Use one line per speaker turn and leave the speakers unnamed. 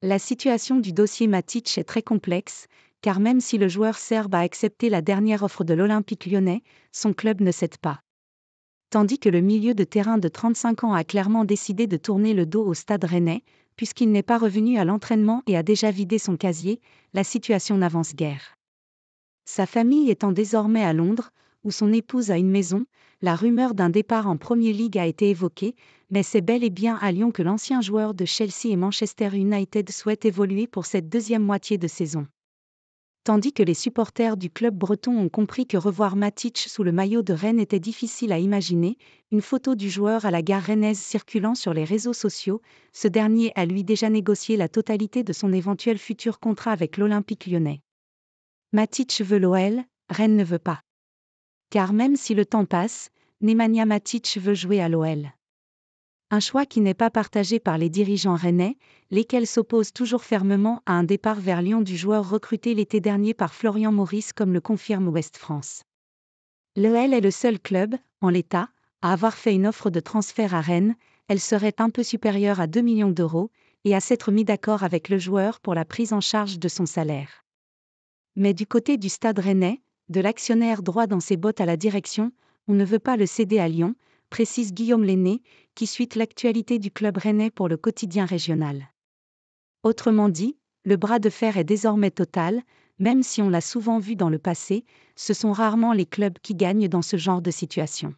La situation du dossier Matic est très complexe, car même si le joueur serbe a accepté la dernière offre de l'Olympique lyonnais, son club ne cède pas. Tandis que le milieu de terrain de 35 ans a clairement décidé de tourner le dos au stade rennais, puisqu'il n'est pas revenu à l'entraînement et a déjà vidé son casier, la situation n'avance guère. Sa famille étant désormais à Londres, son épouse a une maison, la rumeur d'un départ en Premier League a été évoquée, mais c'est bel et bien à Lyon que l'ancien joueur de Chelsea et Manchester United souhaite évoluer pour cette deuxième moitié de saison. Tandis que les supporters du club breton ont compris que revoir Matic sous le maillot de Rennes était difficile à imaginer, une photo du joueur à la gare rennaise circulant sur les réseaux sociaux, ce dernier a lui déjà négocié la totalité de son éventuel futur contrat avec l'Olympique lyonnais. Matic veut l'OL, Rennes ne veut pas. Car même si le temps passe, Nemanja Matic veut jouer à l'OL. Un choix qui n'est pas partagé par les dirigeants rennais, lesquels s'opposent toujours fermement à un départ vers Lyon du joueur recruté l'été dernier par Florian Maurice comme le confirme Ouest France. L'OL est le seul club, en l'état, à avoir fait une offre de transfert à Rennes, elle serait un peu supérieure à 2 millions d'euros, et à s'être mis d'accord avec le joueur pour la prise en charge de son salaire. Mais du côté du stade rennais, de l'actionnaire droit dans ses bottes à la direction, on ne veut pas le céder à Lyon, précise Guillaume Lenné, qui suit l'actualité du club rennais pour le quotidien régional. Autrement dit, le bras de fer est désormais total, même si on l'a souvent vu dans le passé, ce sont rarement les clubs qui gagnent dans ce genre de situation.